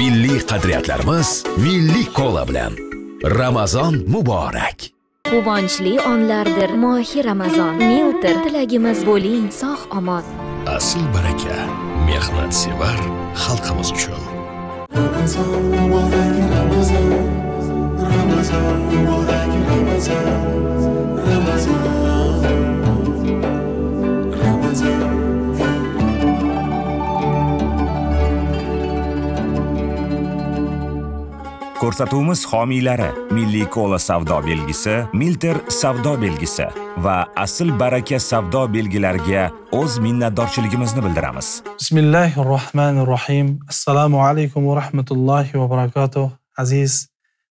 milliy qadriyatlarimiz milliy kola bilan ramazon muborak quvonchli onlardir mohi ramazon milter tilagimiz bo'ling sog' omon asl baraka mehnatsevar xalqimiz uchun ramazon muborak ramazon ramazon muborak ramazon ko'rsatuvimiz homiylari milliy kola savdo belgisi milter savdo belgisi va asl baraka savdo belgilariga o'z minnatdorchiligimizni bildiramiz bismillahi rohmanir rohim assalomu alaykum va rahmatullohi va barakatuh aziz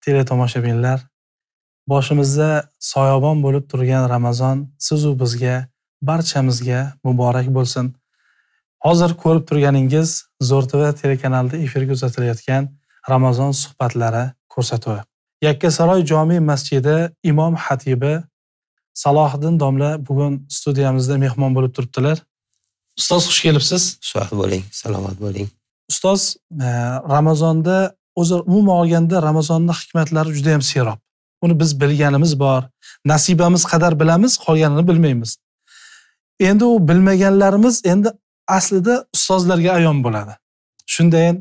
teletomoshabinlar boshimizda soyabon bo'lib turgan ramazon sizu bizga barchamizga muborak bo'lsin hozir ko'rib turganingiz zo'r tv telekanalida efirga uzatilayotgan Ramazon suhbatlari ko'rsatuvi. Yakkasaroy jome masjidi imom xatibi Salohiddin domla bugun studiyamizda mehmon bo'lib turibdilar. Ustoz xush kelibsiz. Sog' bo'ling, salomat bo'ling. Ustoz, e, Ramazonda o'zi umuman olganda Ramazonning hikmatlari juda ham serob. Uni biz bilganimiz bor, nasibamiz qadar bilamiz, qolganini bilmaymiz. Endi u bilmaganlarimiz endi aslida ustozlarga ayon bo'ladi. Shundayin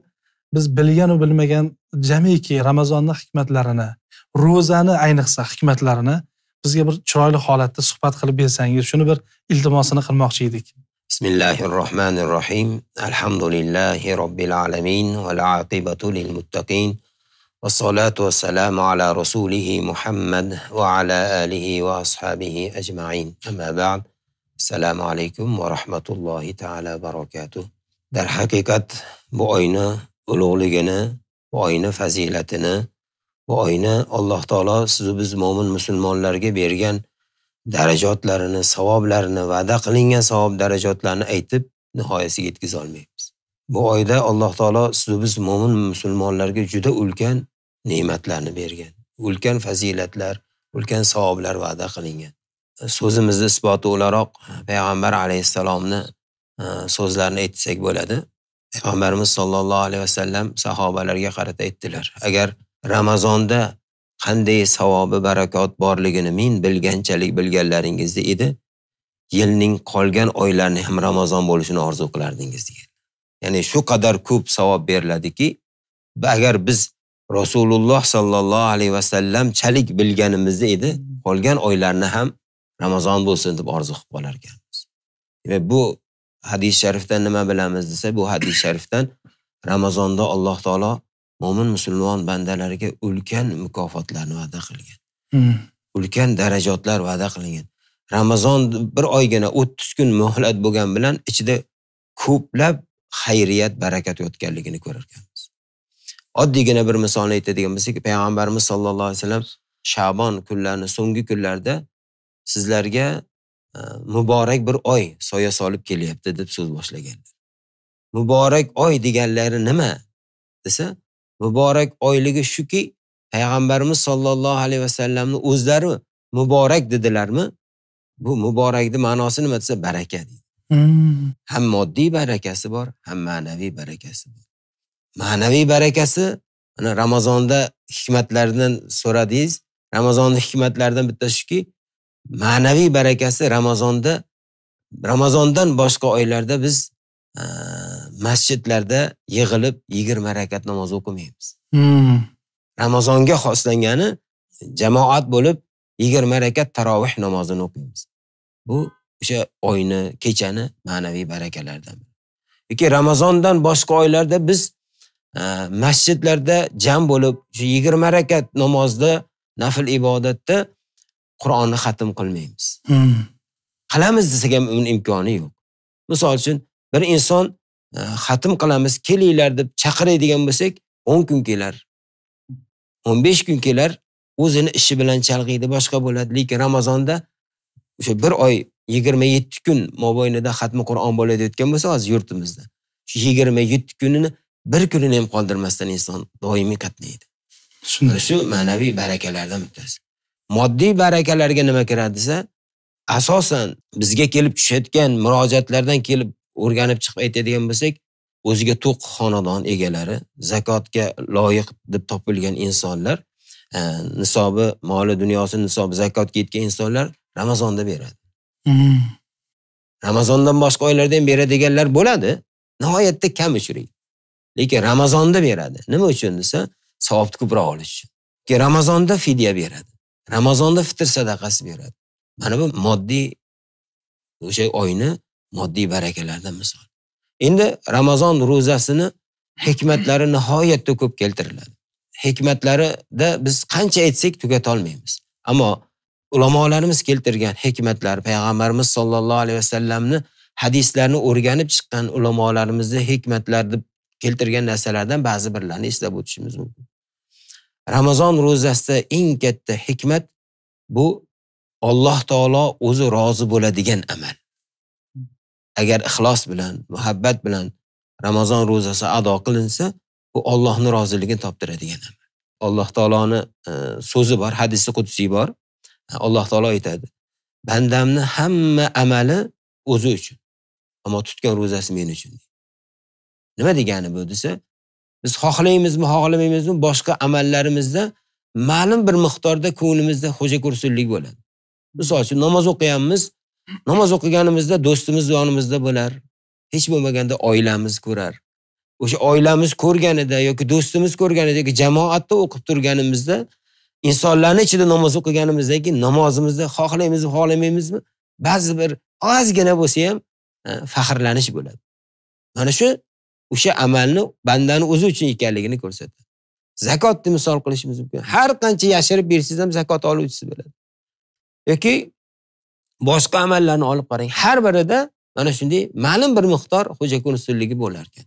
biz bilganu bilmagan jamiki ramazonni hikmatlarini ro'zani ayniqsa hikmatlarini bizga bir chiroyli holatda suhbat qilib bersangiz shuni bir iltimosini qilmoqchi edik bismillahi rohmanir rohim alhamdulillahi robbil alamin val aqibatu lil muttaqin والصلاة والسلام على رسوله محمد وعلى آله وأصحابه أجمعين أما بعد السلام عليكم ورحمة الله تعالى وبركاته در haqiqat bu oyni ulug'ligini, oyni fazilatini, bu oyni Alloh taolo sizu biz mo'min musulmonlarga bergan darajotlarini, savoblarini, va'da qilingan savob darajotlarini aytib nihoyasiga yetkiza olmaymiz. Bu oyda Alloh taolo sizu biz mo'min musulmonlarga juda ulkan ne'matlarni bergan, ulkan fazilatlar, ulkan savoblar va'da qilingan. So'zimizni isboti o'laroq payg'ambar alayhissalomni so'zlarini aytsak bo'ladi. payg'ambarimiz sollallohu alayhi vasallam sahobalarga qarata aytdilar agar ramazonda qanday savobi barakot borligini men bilganchalik bilganlaringizda edi yilning qolgan oylarini ham ramazon bo'lishini orzu qilardingiz degan ya'ni shu qadar ko'p savob beriladiki agar biz rasululloh sollallohu alayhi vasallamchalik bilganimizda edi qolgan oylarni ham ramazon bo'lsin deb orzu qilib qolar ekanmiz demak bu hadis sharifdan nima bilamiz desa bu hadis sharifdan ramazonda alloh taolo mo'min musulmon bandalariga ulkan mukofotlarni va'da qilgan hmm. ulkan darajotlar va'da qilingan ramazon bir oygina o'ttiz kun muhlat bo'lgan bilan ichida ko'plab xayriyat barakat yotganligini ko'rarkanmiz oddiygina bir misolni aytadigan bo'lsak payg'ambarimiz sollallohu alayhi vasallam shabon kunlarini so'nggi kunlarda sizlarga muborak bir oy soya solib kelyapti deb so'z boshlaganlar muborak oy deganlari nima desa muborak oyligi shuki payg'ambarimiz sollallohu alayhi vasallamni o'zlari muborak dedilarmi bu muborakni ma'nosi nima desa baraka deydi hmm. ham moddiy barakasi bor ham ma'naviy barakasi bor ma'naviy barakasi mana ramazonda hikmatlardan so'radingiz ramazonni hikmatlaridan bittasi shuki ma'naviy barakasi ramazonda ramazondan boshqa oylarda biz e, masjidlarda yig'ilib yigirma rakat namoz o'qimaymiz hmm. ramazonga xoslangani jamoat bo'lib yigirma rakat taroveh namozini o'qiymiz bu o'sha oyni kechani ma'naviy barakalardan yoki ramazondan boshqa oylarda biz e, masjidlarda jam bo'lib shu yigirma rakat namozda nafl ibodatda qur'onni xatm qilmaymiz hmm. qilamiz desak ham uni imkoni yo'q misol uchun bir inson e, xatm qilamiz kelinglar deb chaqiradigan bo'lsak o'n kun kelar o'n besh kun kelar o'zini ishi bilan chalg'iydi boshqa bo'ladi lekin ramazonda o'sha bir oy yigirma yetti kun mobaynida xatmi qur'on bo'ladi bo'lsa hozir yurtimizda shu yigirma yetti kunini bir kunini ham qoldirmasdan inson doimiy qatnaydi shunday shu ma'naviy barakalardan bittasi moddiy barakalarga nima kiradi desa asosan bizga kelib tushayotgan murojaatlardan kelib o'rganib chiqib aytadigan bo'lsak o'ziga to'q xonadon egalari zakotga loyiq deb topilgan insonlar e, nisobi moli dunyosi nisobi zakotga yetgan insonlar ramazonda beradi hmm. ramazondan boshqa oylarda ham beradi deganlar bo'ladi nihoyatda kam uchraydi lekin ramazonda beradi nima uchun desa savobni ko'proq olish uchun ramazonda fidya beradi ramazonda fitr sadaqasi beradi mana bu moddiy o'sha oyni moddiy barakalardan misol endi ramazon ro'zasini hikmatlari nihoyatda ko'p keltiriladi hikmatlarida biz qancha aytsak tugatolmaymiz ammo ulamolarimiz keltirgan hikmatlar payg'ambarimiz sollallohu alayhi vasallamni hadislarni o'rganib chiqqan ulamolarimizni hikmatlar deb keltirgan narsalardan ba'zi birlarini eslab o'tishimiz mumkin ramazon ro'zasida eng katta hikmat bu alloh taolo o'zi rozi bo'ladigan amal agar ixlos bilan muhabbat bilan ramazon ro'zasi ado qilinsa bu ollohni roziligini toptiradigan amal alloh taoloni e, so'zi bor hadisi qudsiy bor alloh taolo aytadi bandamni hamma amali o'zi uchun ammo tutgan ro'zasi men uchun nima degani bu desa biz xohlaymizmi, xohlamaymizmi, boshqa amallarimizda ma'lum bir miqdorda ko'nglimizda xo'ja ko'rsinlik bo'ladi. Misol uchun namoz o'qiyapmiz namoz o'qiganimizda do'stimiz yonimizda bo'lar, hech bo'lmaganda oilamiz ko'rar. O'sha oilamiz ko'rganida yoki do'stimiz ko'rganida yoki jamoatda o'qib turganimizda insonlarning ichida namoz o'qiganimizdan keyin namozimizda xohlaymizmi, xohlamaymizmi, ba'zi bir ozgina bo'lsa ham e, faxrlanish bo'ladi. Mana shu o'sha amalni bandani o'zi uchun ekanligini ko'rsatadi zakotni misol qilishimiz mumkin har qancha yashirib bersangiz ham zakot oluvchisi bo'ladi yoki boshqa amallarni olib qarang har birida mana shunday ma'lum bir miqdor xo'jakun ustunligi bo'lar ekan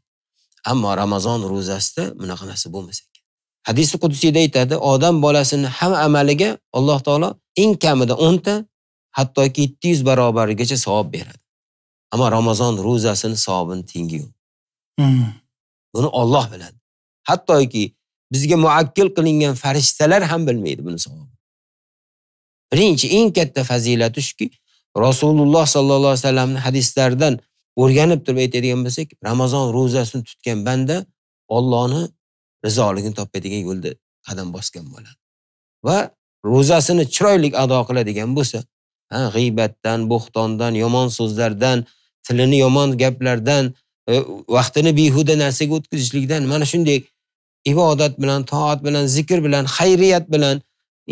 ammo ramazon ro'zasida bunaqa narsa bo'lmas ekan hadisi qudusiyda aytadi odam bolasini hamma amaliga alloh taolo eng kamida o'nta hattoki yetti yuz barobarigacha savob beradi ammo ramazon ro'zasini savobini tengi yo'q Hmm. buni Alloh biladi hattoki bizga muakkil qilingan farishtalar ham bilmaydi buni savobini birinchi eng katta fazilati shuki rasululloh sollallohu alayhi vasallamni hadislaridan o'rganib turib aytadigan bo'lsak ramazon ro'zasini tutgan banda Allohni rizoligini topadigan yo'lda qadam bosgan bo'ladi va ro'zasini chiroyli ado qiladigan bo'lsa g'iybatdan bo'xtondan yomon so'zlardan tilini yomon gaplardan E, vaqtini behuda narsaga o'tkazishlikdan mana shunday ibodat bilan toat bilan zikr bilan xayriyat bilan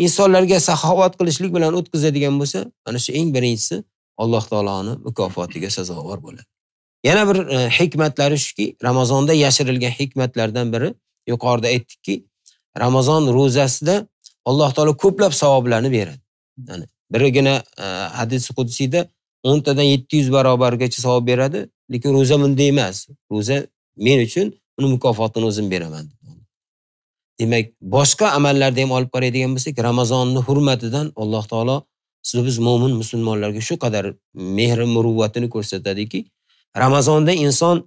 insonlarga saxovat qilishlik bilan o'tkazadigan bo'lsa mana shu eng birinchisi alloh taoloni mukofotiga sazovor bo'ladi yana bir e, hikmatlari shuki ramazonda yashirilgan hikmatlardan biri yuqorida aytdikki ramazon ro'zasida alloh taolo ko'plab savoblarni beradi yani birgina e, hadis qudsiyda o'ntadan yetti yuz barobargacha savob beradi lekin ro'za bunday emas ro'za men uchun uni mukofotini o'zim beraman demak boshqa amallarni ham olib qaraydigan bo'lsak ramazonni hurmatidan alloh taolo sizni biz mo'min musulmonlarga shu qadar mehri muruvvatini ko'rsatadiki ramazonda inson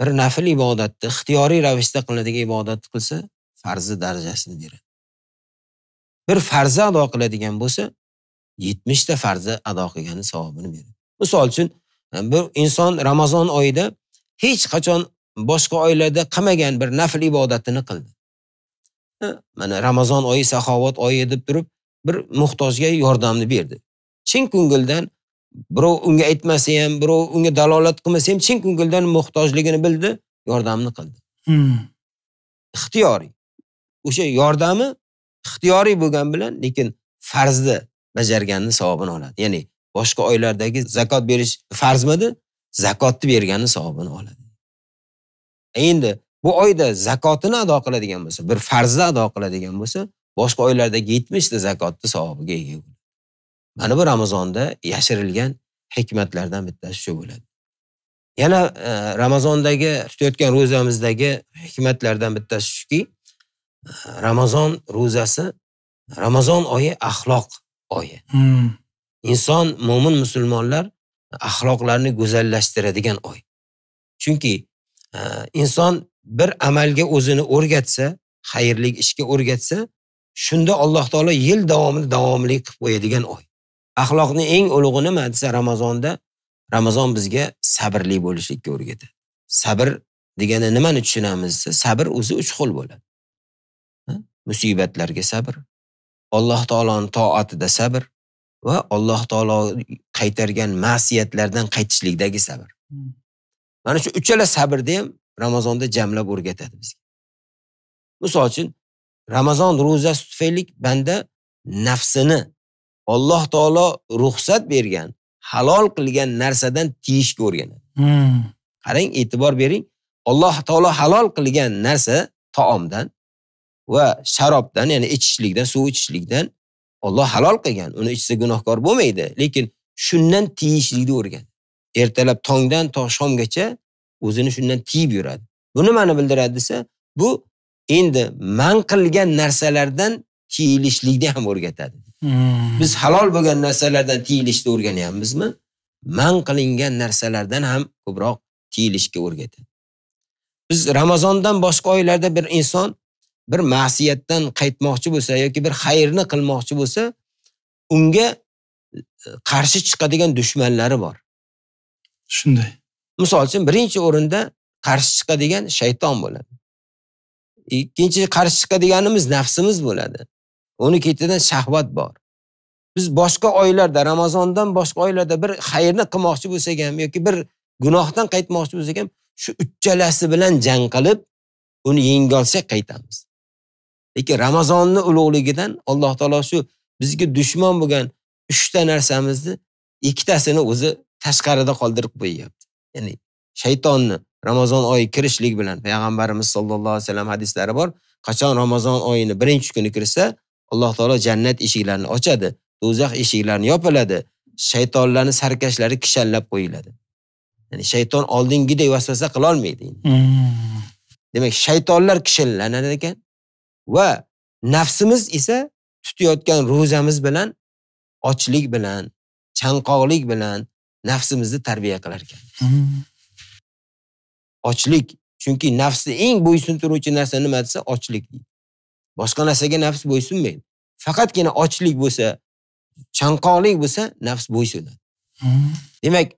bir nafl ibodatni ixtiyoriy ravishda qilinadigan ibodatni qilsa farzi darajasini beradi bir farzi ado qiladigan bo'lsa yetmishta farzi ado qilgani savobini beradi misol uchun e, bir inson ramazon oyida hech qachon boshqa oylarda qilmagan bir nafl ibodatini qildi e, mana ramazon oyi saxovat oyi deb turib bir muhtojga yordamni berdi chin ko'ngildan birov unga aytmasa ham birov unga dalolat qilmasa ham chin ko'ngildan muhtojligini bildi yordamni qildi hmm. ixtiyoriy o'sha yordami ixtiyoriy bo'lgani bilan lekin farzni bajarganni savobini oladi ya'ni boshqa oylardagi zakot berish farzmidi zakotni bergani savobini oladi e endi bu oyda zakotini ado qiladigan bo'lsa bir farzni ado qiladigan bo'lsa boshqa oylardagi yetmishta zakotni savobiga ega bo'ladi mana bu ramazonda yashirilgan hikmatlardan bittasi shu bo'ladi yana e, ramazondagi tutayotgan ro'zamizdagi hikmatlardan bittasi shuki e, ramazon ro'zasi ramazon oyi axloq oyi hmm. inson mo'min musulmonlar e, axloqlarni go'zallashtiradigan oy chunki e, inson bir amalga o'zini o'rgatsa xayrli ishga o'rgatsa shunda alloh taolo yil davomida davomli qilib qo'yadigan oy axloqni eng ulug'i nima desa ramazonda ramazon bizga sabrli bo'lishlikka o'rgatadi sabr degani nimani tushunamiz desa sabr o'zi uch xil bo'ladi musibatlarga sabr alloh taoloni toatida sabr va alloh taolo qaytargan ma'siyatlardan qaytishlikdagi sabr hmm. mana shu uchala sabrni ham ramazonda jamlab o'rgatadi bizga misol uchun ramazon ro'zasi tufayli banda nafsini alloh taolo ruxsat bergan halol qilgan narsadan tiyishga o'rganadi hmm. qarang e'tibor bering alloh taolo halol qilgan narsa taomdan va sharobdan ya'ni ichishlikdan suv ichishlikdan Alloh halol qilgan, uni ichsa gunohkor bo'lmaydi, lekin shundan tiyishlikni o'rgan. Ertalab tongdan to shomgacha o'zini shundan tiyib yuradi. Bu nimani bildiradi desa, bu endi man qilgan narsalardan tiyilishlikni ham o'rgatadi. Hmm. Biz halol bo'lgan narsalardan tiyilishni o'rganyapmizmi? Man qilingan narsalardan ham ko'proq tiyilishga o'rgatadi. Biz Ramazondan boshqa oylarda bir inson bir ma'siyatdan qaytmoqchi bo'lsa yoki bir xayrni qilmoqchi bo'lsa, unga e, qarshi chiqadigan dushmanlari bor. Shunday. Misol uchun birinchi o'rinda qarshi chiqadigan shayton bo'ladi. Ikkinchi qarshi chiqadiganimiz nafsimiz bo'ladi. Uni ketidan shahvat bor. Biz boshqa oylarda, Ramazondan boshqa oylarda bir xayrni qilmoqchi bo'lsak ham yoki bir gunohdan qaytmoqchi bo'lsak ham shu uchchalasi bilan jang qilib uni yengolsak qaytamiz. lekin ramazonni ulug'ligidan alloh taolo shu bizga dushman bo'lgan uchta narsamizni ikkitasini o'zi tashqarida qoldirib qo'yyapti ya'ni shaytonni ramazon oyi kirishlik bilan payg'ambarimiz sollallohu alayhi vasallam hadislari bor qachon ramazon oyini birinchi kuni kirsa alloh taolo jannat eshiklarini ochadi do'zax eshiklarini yopiladi shaytonlarni sarkashlari kishanlab qo'yiladi ya'ni shayton oldingidek vasvasa qilolmaydi hmm. demak shaytonlar kishanlanar ekan va nafsimiz esa tutayotgan ro'zamiz bilan ochlik bilan, chanqoqlik bilan nafsimizni tarbiya qilar ekan. Hmm. Ochlik, chunki nafsni eng bo'ysuntiruvchi narsa nima desa ochlik deydi. Boshqa narsaga nafs bo'ysunmaydi. Faqatgina ochlik bo'lsa, chanqoqlik bo'lsa nafs bo'ysunadi. Hmm. Demak,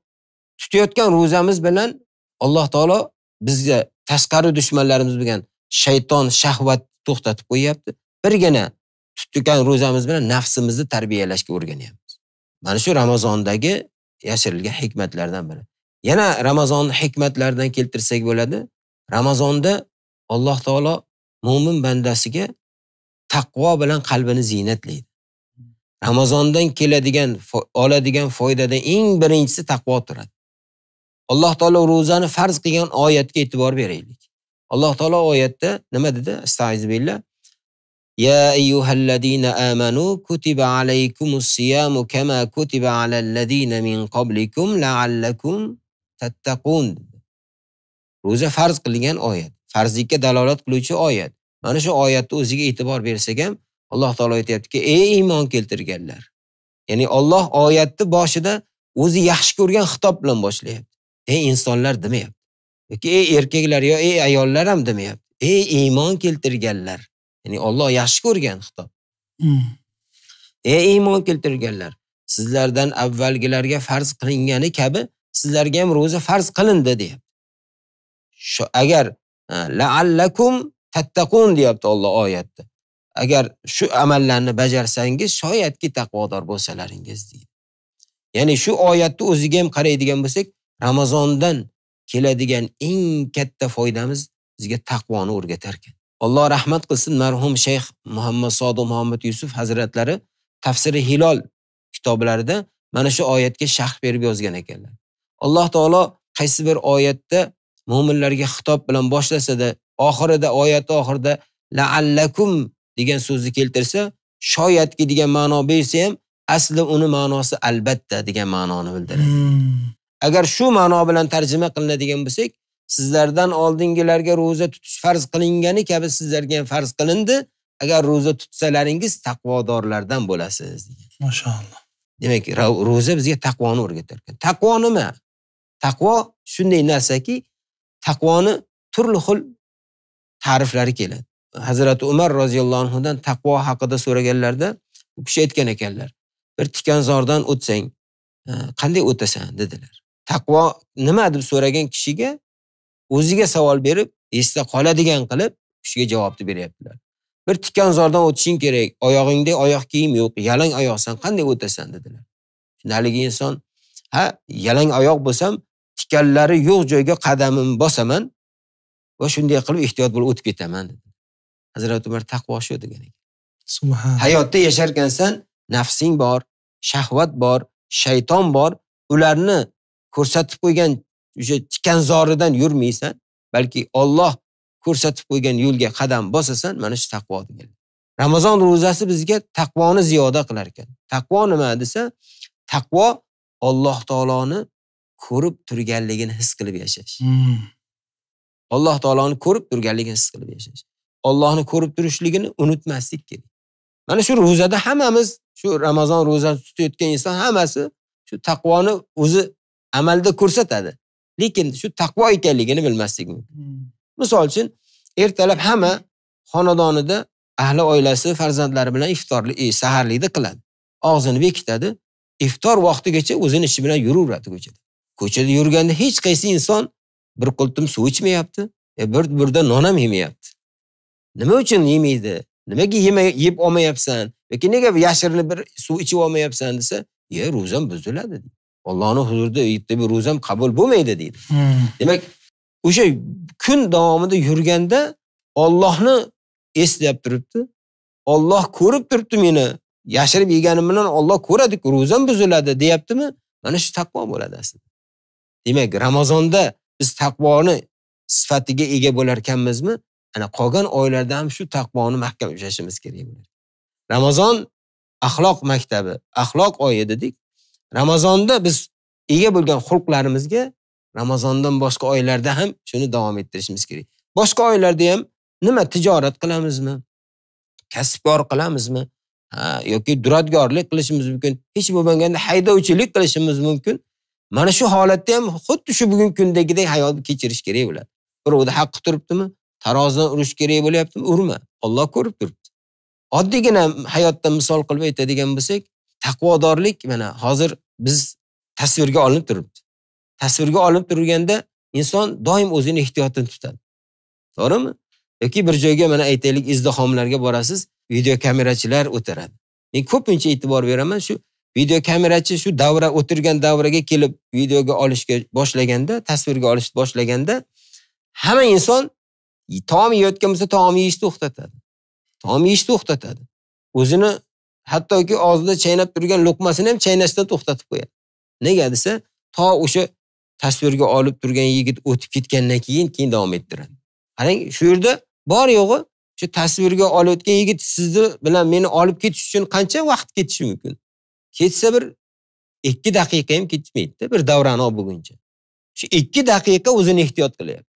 tutayotgan ro'zamiz bilan Alloh taolo bizga tashqari dushmanlarimiz bo'lgan shayton shahvat to'xtatib qo'yyapti. Birgina tutgan ro'zamiz bilan nafsimizni tarbiyalashga o'rganyapmiz. Mana shu Ramazondagi yashirilgan hikmatlardan biri. Yana Ramazonni hikmatlaridan keltirsak bo'ladi. Ramazonda Alloh taolo mo'min bandasiga taqvo bilan qalbini ziynatlaydi. Ramazondan keladigan oladigan foydadan eng birinchisi taqvo turadi. Alloh taolo ro'zani farz qilgan oyatga e'tibor beraylik. alloh taolo oyatda nima dedi astaizubillah ro'za farz qilingan oyat farzlikka dalolat qiluvchi oyat mana shu oyatni o'ziga e'tibor bersak ham alloh taolo aytyaptiki ey iymon keltirganlar ya'ni olloh oyatni boshida o'zi yaxshi ko'rgan xitob bilan boshlayapti ey insonlar demayapti yoki ey erkaklar yo ey ayollar ham demayapti ey iymon keltirganlar ya'ni olloh yaxshi ko'rgan xitob hmm. ey iymon keltirganlar sizlardan avvalgilarga farz qilingani kabi sizlarga ham ro'za farz qilindi deyapti shu agar laallakum tattaqun deyapti olloh oyatda agar shu amallarni bajarsangiz shoyatki taqvodor bo'lsalaringiz deydi ya'ni shu oyatni o'ziga ham qaraydigan bo'lsak ramazondan keladigan eng katta foydamiz bizga taqvoni o'rgatar ekan alloh rahmat qilsin marhum shayx muhammad sodiq muhammad yusuf hazratlari tafsiri hilol kitoblarida mana shu oyatga sharh berib yozgan ekanlar alloh taolo qaysi bir oyatda mo'minlarga xitob bilan boshlasada oxirida oyati oxirida laallakum degan so'zni keltirsa shoyatki degan ma'no bersa ham asli uni ma'nosi albatta degan ma'noni bildiradi hmm. agar shu ma'no bilan tarjima qilinadigan bo'lsak sizlardan oldingilarga ro'za tutish farz qilingani kabi sizlarga ham farz qilindi agar ro'za tutsalaringiz taqvodorlardan bo'lasiz Mashallah. mashaalloh demak ro'za bizga taqvoni o'rgatar ekan taqvo nima taqvo shunday narsaki taqvoni turli xil ta'riflari keladi hazrati umar roziyallohu anhudan taqvo haqida so'raganlarida u kishi aytgan ekanlar bir tikanzordan o'tsang e, qanday o'tasan dedilar taqvo nima deb so'ragan kishiga o'ziga savol berib esda qoladigan qilib kishiga javobni beryaptilar bir tikonzordan o'tishing kerak oyog'ingda oyoq kiyim yo'q yalang oyoqsan qanday o'tasan dedilar shunda haligi inson ha yalang oyoq bo'lsam tikanlari yo'q joyga qadamimni bosaman va shunday qilib ehtiyot bo'lib o'tib ketaman dedi hazrati umar taqvo shu degan ekan hayotda yasharkansan nafsing bor shahvat bor shayton bor ularni ko'rsatib qo'ygan o'sha tikanzoridan yurmaysan balki Alloh ko'rsatib qo'ygan yo'lga qadam bosasan mana shu taqvo degan ramazon ro'zasi bizga taqvoni ziyoda qilar ekan taqvo nima desa taqvo Alloh taoloni ko'rib turganligini his qilib yashash hmm. alloh taoloni ko'rib turganligini his qilib yashash ollohni ko'rib turishligini unutmaslik kerak mana shu ro'zada hammamiz shu ramazon ro'zasi tutayotgan inson hammasi shu taqvoni o'zi amalda ko'rsatadi lekin shu taqvo ekanligini bilmaslik mumkin hmm. misol uchun ertalab hamma xonadonida ahli oilasi farzandlari bilan iftorli e, saharlikni qiladi og'zini bekitadi iftor vaqtigacha o'zini ishi bilan yuraveradi ko'chada ko'chada yurganda hech qaysi inson bir qultum suv ichmayapti e, bir burda non ham yemayapti nima uchun yemaydi nimaga yeb olmayapsan yoki nega yashirinib bir suv ichib olmayapsan desa ye ro'zam buziladi Allohning huzurida bitta bir ro'zam qabul bo'lmaydi deydi. Hmm. Demak, o'sha kun davomida yurganda Allohni eslab turibdi. Alloh ko'rib turibdi meni. Yashirib yeganim bilan Alloh koradi ro'zam buziladi, deyaptimi? Mana shu taqvo bo'ladi aslida. Demak, Ramazonda biz taqvoni sifatiga ega bo'lar ekanmizmi? Ana qolgan oylarda ham shu taqvoni mahkam ushlashimiz kerak Ramazon axloq maktabi, axloq oyi dedik. ramazonda biz ega bo'lgan xulqlarimizga ramazondan boshqa oylarda ham shuni davom ettirishimiz kerak boshqa oylarda ham nima tijorat qilamizmi kasbkor qilamizmi ha yoki duradgorlik qilishimiz mumkin hech bo'lmaganda haydovchilik qilishimiz mumkin mana shu holatda ham xuddi shu bugungi kundagidek hayot kechirish kerak bo'ladi birovni haqqi turibdimi tarozidan urish kerak bo'lyaptimi urma olloh ko'rib turibdi oddiygina hayotdan misol qilib aytadigan bo'lsak taqvodorlik mana hozir biz tasvirga olinib turibdi tasvirga olinib turganda inson doim o'zini ehtiyotini tutadi to'g'rimi yoki bir joyga mana aytaylik izdihomlarga borasiz video kamerachilar o'tiradi men ko'pincha e'tibor beraman shu video kamerachi shu davra o'tirgan davraga kelib videoga olishga boshlaganda tasvirga olishni boshlaganda hamma inson taom yeyotgan bo'lsa taom yeyishni to'xtatadi taom yeyishni to'xtatadi o'zini hattoki og'zida chaynab turgan luqmasini ham chaynashdan to'xtatib qo'yadi. Nega desa, to o'sha tasvirga olib turgan yigit o'tib ketgandan keyin keyin davom ettiradi. Qarang, shu yerda bor yo'g'i shu tasvirga olayotgan yigit sizni bilan meni olib ketish uchun qancha vaqt ketishi mumkin? Ketsa bir 2 daqiqa ham ketmaydi bir davrani olib bo'lguncha. Shu 2 daqiqa o'zini ehtiyot qilyapti.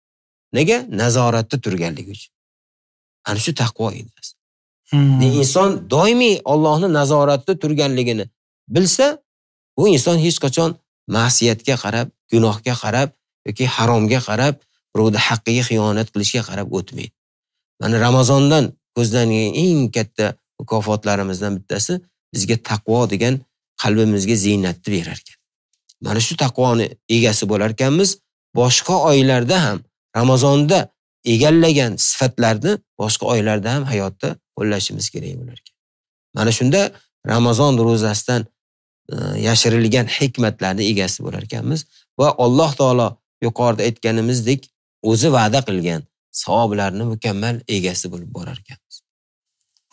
Nega? Nazoratda turganligi uchun. Ana shu taqvo endi. Hmm. Inson doimiy ollohni nazoratida turganligini bilsa, bu inson hech qachon ma'siyatga qarab, gunohga qarab yoki haromga qarab, birovni haqqiga xiyonat qilishga qarab o'tmaydi. Mana Ramazondan ko'zlangan eng katta mukofotlarimizdan bittasi bizga taqvo degan qalbimizga ziynatni berar ekan. Mana shu taqvoni egasi bo'lar ekanmiz, boshqa oylarda ham Ramazonda egallagan sifatlarni boshqa oylarda ham hayotda qo'llashimiz kerak bularga mana shunda ramazon ro'zasidan e, yashirilgan hikmatlarni egasi bo'lar ekanmiz va alloh taolo yuqorida aytganimizdek o'zi va'da qilgan savoblarni mukammal egasi bo'lib borar ekanmiz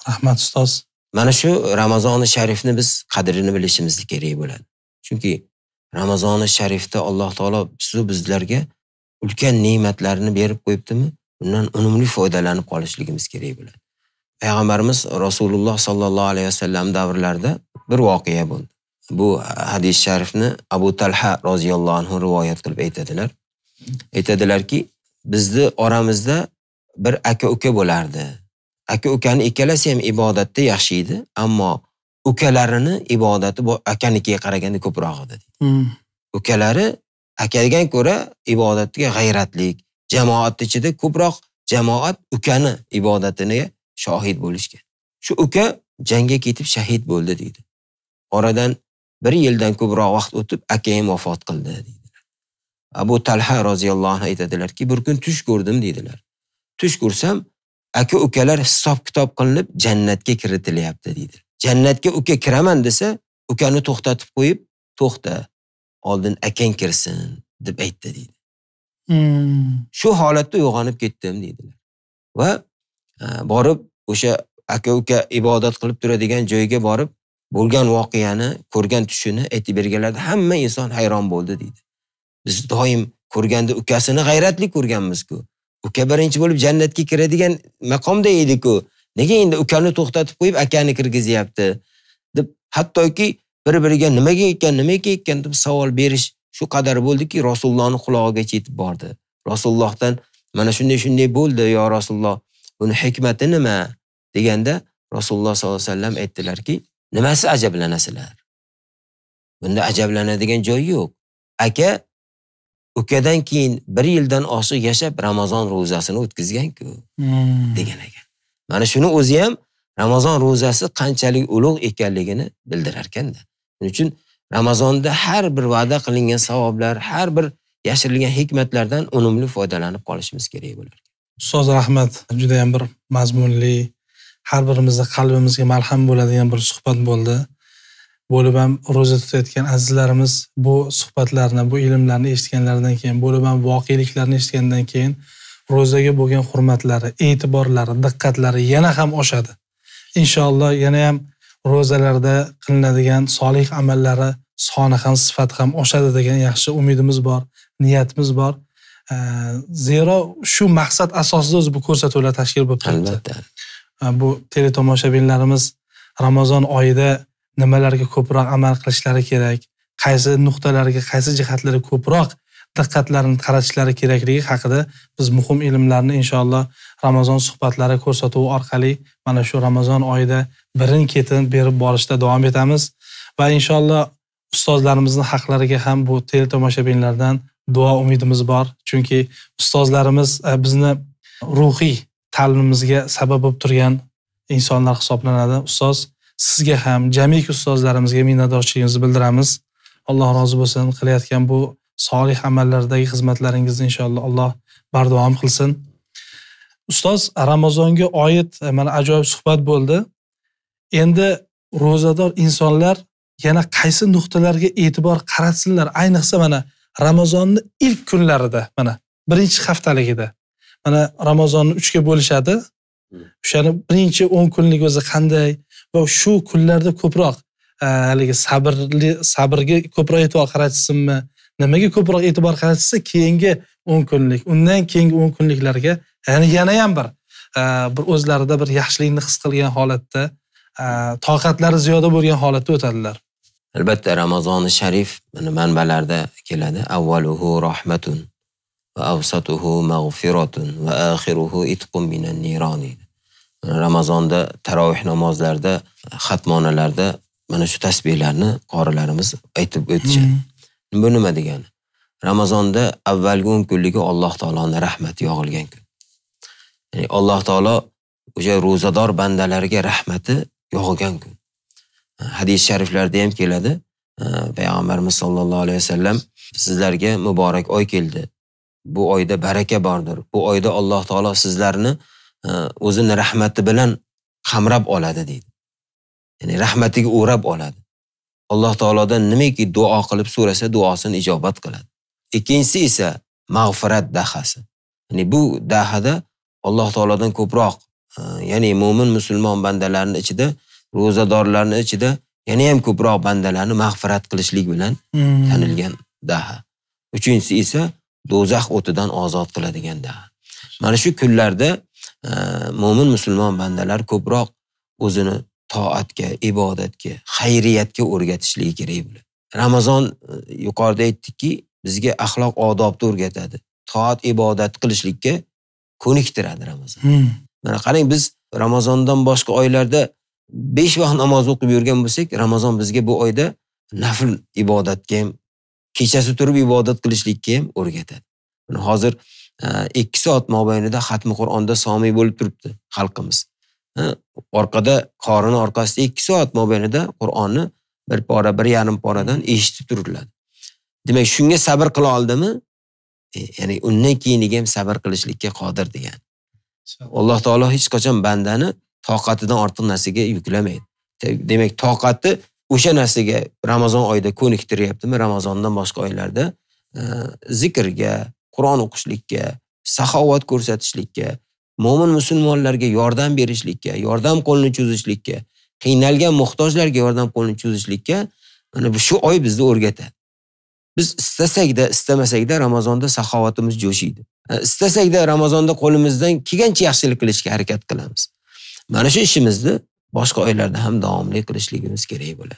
rahmat ustoz mana shu ramazoni sharifni biz qadrini bilishimiz kerak bo'ladi chunki ramazoni sharifda alloh taolo sizu bizlarga ulkan ne'matlarni berib qo'yibdimi undan unumli foydalanib qolishligimiz kerak bo'ladi payg'ambarimiz rasululloh sollallohu alayhi vasallam davrlarida bir voqea bo'ldi bu hadis sharifni abu talha roziyallohu anhu rivoyat qilib aytadilar aytadilarki bizni oramizda bir aka uka bo'lardi aka ukani ikkalasi ham ibodatda yaxshi edi ammo ukalarini ibodati akanikiga qaraganda ko'proq edi hmm. ukalari akadan ko'ra ibodatga g'ayratlik jamoatni ichida ko'proq jamoat ukani ibodatini shohid bo'lishga Shu uka jangga ketib shahid bo'ldi deydi. Oradan bir yildan ko'proq vaqt o'tib akayim vafot qildi deydilar. Abu Talha roziyallohu anhu aytadilarki, bir kun tush ko'rdim deydilar. Tush ko'rsam, aka ukalar hisob kitob qilinib jannatga kiritilyapti deydi. Jannatga uka kiraman desa, ukani to'xtatib qo'yib, to'xta, oldin akang kirsin deb aytdi deydi. Hmm. Shu hmm. holatda uyg'onib ketdim deydilar. Va borib o'sha aka uka ibodat qilib turadigan joyga borib bo'lgan voqeani ko'rgan tushini aytib berganlarda hamma inson hayron bo'ldi deydi biz doim ko'rganda ukasini g'ayratli ko'rganmizku uka birinchi bo'lib jannatga kiradigan maqomda ediku nega endi ukani to'xtatib qo'yib akani kirgizyapti deb hattoki bir biriga nimaga ekan nimaga ekan deb savol berish shu qadar bo'ldiki rasulullohni qulog'igacha yetib bordi rasulullohdan mana shunday shunday bo'ldi yo rasululloh buni hikmati nima deganda rasululloh sollallohu alayhi vasallam aytdilarki nimasi ajablanasizlar bunda ajablanadigan joy yo'q aka ukadan keyin bir yildan oshiq yashab ramazon ro'zasini o'tkazganku hmm. degan ekan mana shuni o'zi ham ramazon ro'zasi qanchalik ulug' ekanligini bildirar ekanda shuning uchun ramazonda har bir va'da qilingan savoblar har bir yashirilgan hikmatlardan unumli foydalanib qolishimiz kerak bo'lar ustoz rahmat judayam bir mazmunli har birimizni qalbimizga malham bo'ladigan bir suhbat bo'ldi bo'lib ham ro'za tutayotgan azizlarimiz bu suhbatlarni bu ilmlarni eshitganlaridan keyin bo'lib ham voqeliklarni eshitgandan keyin ro'zaga bo'lgan hurmatlari e'tiborlari diqqatlari yana ham oshadi inshaalloh yana ham ro'zalarda qilinadigan solih amallari soni ham sifati ham oshadi degan yaxshi umidimiz bor niyatimiz bor zero shu maqsad asosida o'zi bu ko'rsatuvlar tashkil bo'lib turibdi albatta bu teletomoshabinlarimiz ramazon oyida nimalarga ko'proq amal qilishlari kerak qaysi nuqtalarga qaysi jihatlarga ko'proq diqqatlarini qaratishlari kerakligi haqida biz muhim ilmlarni inshaalloh ramazon suhbatlari ko'rsatuvi orqali mana shu ramazon oyida birin ketin berib borishda davom etamiz va inshaalloh ustozlarimizni haqlariga ham bu teletomoshabinlardan duo umidimiz bor chunki ustozlarimiz e, bizni ruhiy ta'limimizga sabab bo'lib turgan insonlar hisoblanadi ustoz sizga ham jamiki ustozlarimizga minnatdorchiligimizni bildiramiz alloh rozi bo'lsin qilayotgan bu solih amallardagi xizmatlaringizni inshaalloh alloh bardavom qilsin ustoz ramazonga oid e, mana ajoyib suhbat bo'ldi endi ro'zador insonlar yana qaysi nuqtalarga e'tibor qaratsinlar ayniqsa mana ramazonni ilk kunlarida mana birinchi haftaligida mana ramazonni uchga bo'lishadi hmm. o'shani birinchi o'n kunlik o'zi qanday va shu kunlarda ko'proq haligi sabrli sabrga ko'proq e'tibor qaratsinmi nimaga ko'proq e'tibor qaratishsa keyingi o'n kunlik undan keyingi o'n kunliklarga ya'ni ham bir bir o'zlarida bir yaxshilikni his qilgan holatda toqatlari ziyoda bo'lgan holatda o'tadilar albatta ramazoni sharif mana manbalarda keladi avvaluhu rahmatun va avsatuhu mag'firatun va axiruhu itqun minan niron deydi ramazonda taroveh namozlarida xatmonalarda mana shu tasbehlarni qorilarimiz aytib o'tishadi hmm. bu nima degani ramazonda avvalgi o'n kunligi alloh taoloni rahmati yog'ilgan kun ya'ni alloh taolo o'sha ro'zador bandalarga rahmati yog'ilgan kun hadis shariflarda ham keladi payg'ambarimiz sollallohu alayhi vasallam sizlarga muborak oy keldi bu oyda baraka bordir bu oyda alloh taolo sizlarni e, o'zini rahmati bilan qamrab oladi deydi ya'ni rahmatiga o'rab oladi alloh taolodan nimaki duo qilib so'rasa duosini ijobat qiladi ikkinchisi esa mag'firat dahasi ya'ni bu dahada alloh taolodan ko'proq e, ya'ni mo'min musulmon bandalarni ichida ro'zadorlarni ichida yana ham ko'proq bandalarni mag'firat qilishlik bilan hmm. tanilgan daha uchinchisi esa do'zax o'tidan ozod qiladigan daha mana shu kunlarda e, mo'min musulmon bandalar ko'proq o'zini toatga ibodatga xayriyatga o'rgatishligi kerak bular ramazon e, yuqorida aytdikki bizga axloq odobni o'rgatadi toat ibodat qilishlikka ko'niktiradi ramazon hmm. mana qarang biz ramazondan boshqa oylarda besh vaqt namoz o'qib yurgan bo'lsak ramazon bizga bu oyda nafl ibodatga ham kechasi turib ibodat qilishlikka ham o'rgatadi yani hozir e, ikki soat mobaynida xatmi qur'onda somiy bo'lib turibdi xalqimiz e, orqada qorini orqasida ikki soat mobaynida qur'onni bir pora bir yarim poradan eshitib turiladi demak shunga sabr qila oldimi e, ya'ni undan keyiniga ham sabr qilishlikka qodir degan alloh taolo hech qachon bandani toqatidan ortiq narsaga yuklamaydi demak toqati o'sha narsaga ramazon oyida ko'niktiryaptimi ramazondan boshqa oylarda e, zikrga qur'on o'qishlikka saxovat ko'rsatishlikka mo'min musulmonlarga yordam berishlikka yordam qo'lini cho'zishlikka qiynalgan muhtojlarga yordam qo'lini cho'zishlikka mana shu oy bizni o'rgatadi biz istasakda istamasakda ramazonda saxovatimiz jo'shiydi e, istasakda ramazonda qo'limizdan kelgancha yaxshilik qilishga harakat qilamiz mana shu ishimizni boshqa oylarda ham davomli qilishligimiz kerak bo'ladi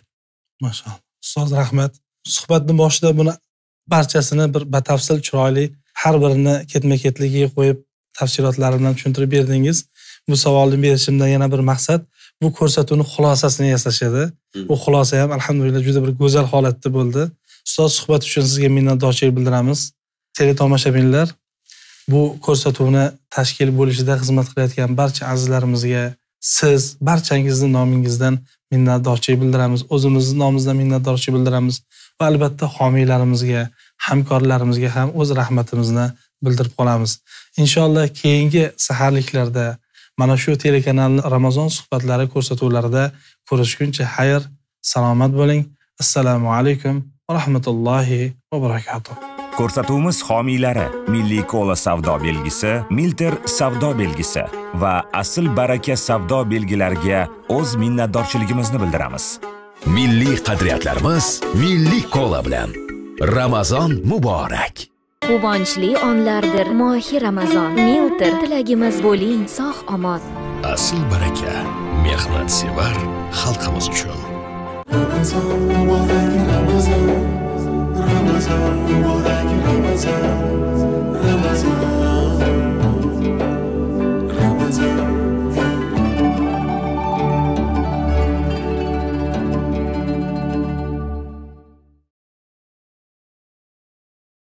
mashalloh ustoz rahmat suhbatni boshida buni barchasini bir batafsil chiroyli har birini ketma ketligiga qo'yib tafsilotlari bilan tushuntirib berdingiz bu savolni berishimdan yana bir maqsad bu ko'rsatuvni xulosasini yasash edi hmm. bu xulosa ham alhamdulillah juda bir go'zal holatda bo'ldi ustoz suhbat uchun sizga minnatdorchilik bildiramiz teletomoshabinlar bu ko'rsatuvni tashkil bo'lishida xizmat qilayotgan barcha azizlarimizga siz barchangizni nomingizdan minnatdorchilik bildiramiz o'zimizni nomimizdan minnatdorchilik bildiramiz va albatta homiylarimizga hamkorlarimizga ham o'z rahmatimizni bildirib qolamiz inshaalloh keyingi saharliklarda mana shu telekanalni ramazon suhbatlari ko'rsatuvlarida ko'rishguncha xayr salomat bo'ling assalomu alaykum va rahmatullohi va barakatuh ko'rsatuvimiz homiylari milliy kola savdo belgisi milter savdo belgisi va asl baraka savdo belgilariga o'z minnatdorchiligimizni bildiramiz milliy qadriyatlarimiz milliy kola bilan ramazon muborak quvonchli onlardir mohi ramazon milter tilagimiz bo'ling sog' omon asl baraka mehnatsevar xalqimiz uchun ramazon muborak ramazon Ramazan, Mubarak Ramazan, Ramazan.